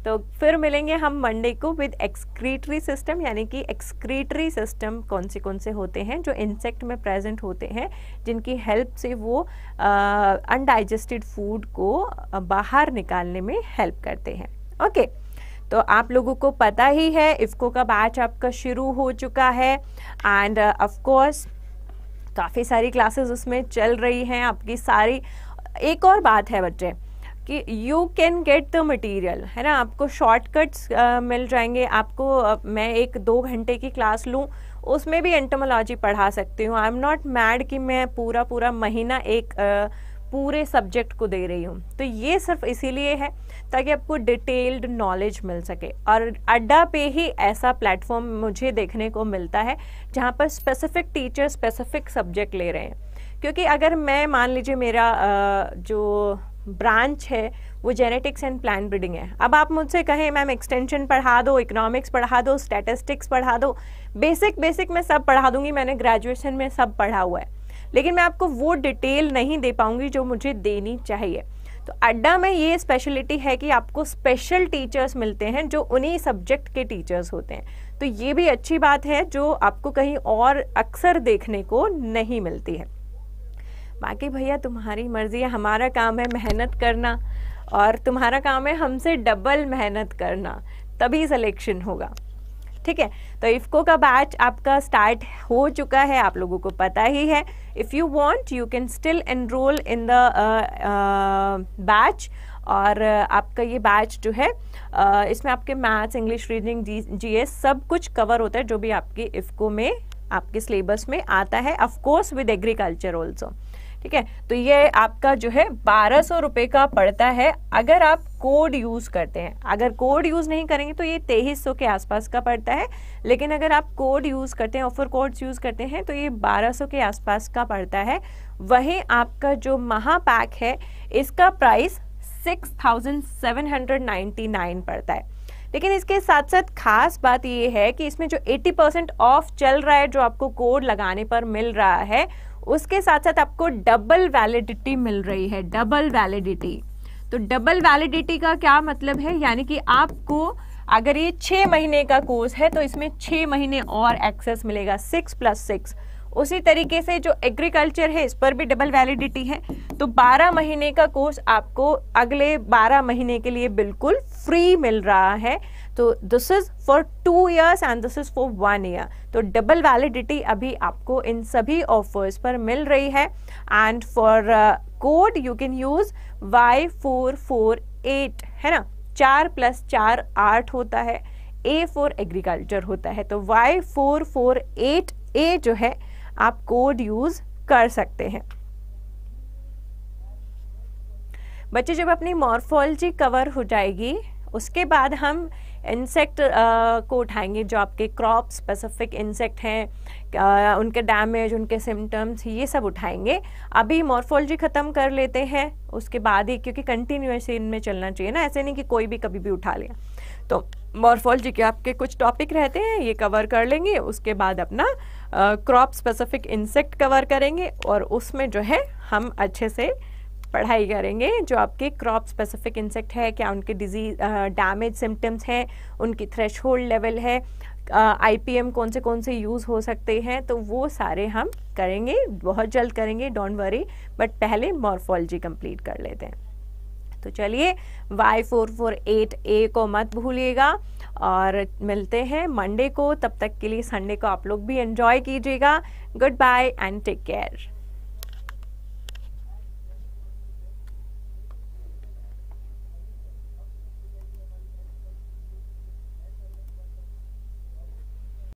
Speaker 1: तो फिर मिलेंगे हम मंडे को विद एक्सक्रीटरी सिस्टम यानी कि एक्सक्रीटरी सिस्टम कौन से कौन से होते हैं जो इंसेक्ट में प्रेजेंट होते हैं जिनकी हेल्प से वो अनडाइजेस्टेड फूड को बाहर निकालने में हेल्प करते हैं ओके okay. तो आप लोगों को पता ही है इफ़को का बैच आपका शुरू हो चुका है एंड ऑफकोर्स काफ़ी सारी क्लासेस उसमें चल रही हैं आपकी सारी एक और बात है बच्चे कि you can get the material है ना आपको शॉर्टकट्स uh, मिल जाएंगे आपको uh, मैं एक दो घंटे की क्लास लूँ उसमें भी एंटोमोलॉजी पढ़ा सकती हूँ आई एम नॉट मैड कि मैं पूरा पूरा महीना एक uh, पूरे सब्जेक्ट को दे रही हूँ तो ये सिर्फ इसीलिए है ताकि आपको डिटेल्ड नॉलेज मिल सके और अड्डा पे ही ऐसा प्लेटफॉर्म मुझे देखने को मिलता है जहाँ पर स्पेसिफिक टीचर स्पेसिफिक सब्जेक्ट ले रहे हैं क्योंकि अगर मैं मान लीजिए मेरा जो ब्रांच है वो जेनेटिक्स एंड प्लान ब्रीडिंग है अब आप मुझसे कहें मैम एक्सटेंशन पढ़ा दो इकोनॉमिक्स पढ़ा दो स्टैटिस्टिक्स पढ़ा दो बेसिक बेसिक मैं सब पढ़ा दूंगी मैंने ग्रेजुएशन में सब पढ़ा हुआ है लेकिन मैं आपको वो डिटेल नहीं दे पाऊंगी जो मुझे देनी चाहिए तो अड्डा में ये स्पेशलिटी है कि आपको स्पेशल टीचर्स मिलते हैं जो उन्हीं सब्जेक्ट के टीचर्स होते हैं तो ये भी अच्छी बात है जो आपको कहीं और अक्सर देखने को नहीं मिलती है बाकी भैया तुम्हारी मर्ज़ी है हमारा काम है मेहनत करना और तुम्हारा काम है हमसे डबल मेहनत करना तभी सिलेक्शन होगा ठीक है तो इफ्को का बैच आपका स्टार्ट हो चुका है आप लोगों को पता ही है if you want you can still enroll in the batch और uh, आपका ये बैच जो है uh, इसमें आपके मैथ्स इंग्लिश रीजनिंग जीएस सब कुछ कवर होता है जो भी आपके इफ़को में आपके सिलेबस में आता है of course with agriculture also ठीक है तो ये आपका जो है बारह सौ रुपये का पड़ता है अगर आप कोड यूज़ करते हैं अगर कोड यूज़ नहीं करेंगे तो ये तेईस सौ के आसपास का पड़ता है लेकिन अगर आप कोड यूज़ करते हैं ऑफर कोड्स यूज़ करते हैं तो ये बारह सौ के आसपास का पड़ता है वहीं आपका जो महापैक है इसका price six thousand seven hundred ninety nine पड़ता है लेकिन इसके साथ साथ खास बात ये है कि इसमें जो 80 परसेंट ऑफ चल रहा है जो आपको कोड लगाने पर मिल रहा है उसके साथ साथ आपको डबल वैलिडिटी मिल रही है डबल वैलिडिटी तो डबल वैलिडिटी का क्या मतलब है यानी कि आपको अगर ये छः महीने का कोर्स है तो इसमें छः महीने और एक्सेस मिलेगा सिक्स प्लस सिक्स उसी तरीके से जो एग्रीकल्चर है इस पर भी डबल वैलिडिटी है तो 12 महीने का कोर्स आपको अगले 12 महीने के लिए बिल्कुल फ्री मिल रहा है तो this is for two years and this is for one year तो डबल वैलिडिटी अभी आपको इन सभी ऑफर्स पर मिल रही है and for code you can use Y four four eight है ना चार प्लस चार आठ होता है ए फॉर एग्रीकल्चर होता है तो Y four four eight A जो है आप कोड यूज कर सकते हैं बच्चे जब अपनी मॉर्फोलॉजी कवर हो जाएगी उसके बाद हम इंसेक्ट uh, को उठाएंगे जो आपके क्रॉप स्पेसिफिक इंसेक्ट हैं uh, उनके डैमेज उनके सिम्टम्स ये सब उठाएंगे अभी मॉर्फोलॉजी ख़त्म कर लेते हैं उसके बाद ही क्योंकि कंटिन्यूस इनमें चलना चाहिए ना ऐसे नहीं कि कोई भी कभी भी उठा लिया तो मॉर्फोलॉजी के आपके कुछ टॉपिक रहते हैं ये कवर कर लेंगे उसके बाद अपना क्रॉप स्पेसिफिक इंसेक्ट कवर करेंगे और उसमें जो है हम अच्छे से पढ़ाई करेंगे जो आपके क्रॉप स्पेसिफिक इंसेक्ट है क्या उनके डिजीज डैमेज सिम्टम्स हैं उनकी थ्रेश लेवल है आईपीएम uh, कौन से कौन से यूज़ हो सकते हैं तो वो सारे हम करेंगे बहुत जल्द करेंगे डोंट वरी बट पहले मॉर्फोलॉजी कंप्लीट कर लेते हैं तो चलिए Y four four eight A को मत भूलिएगा और मिलते हैं मंडे को तब तक के लिए संडे को आप लोग भी एंजॉय कीजिएगा goodbye and take care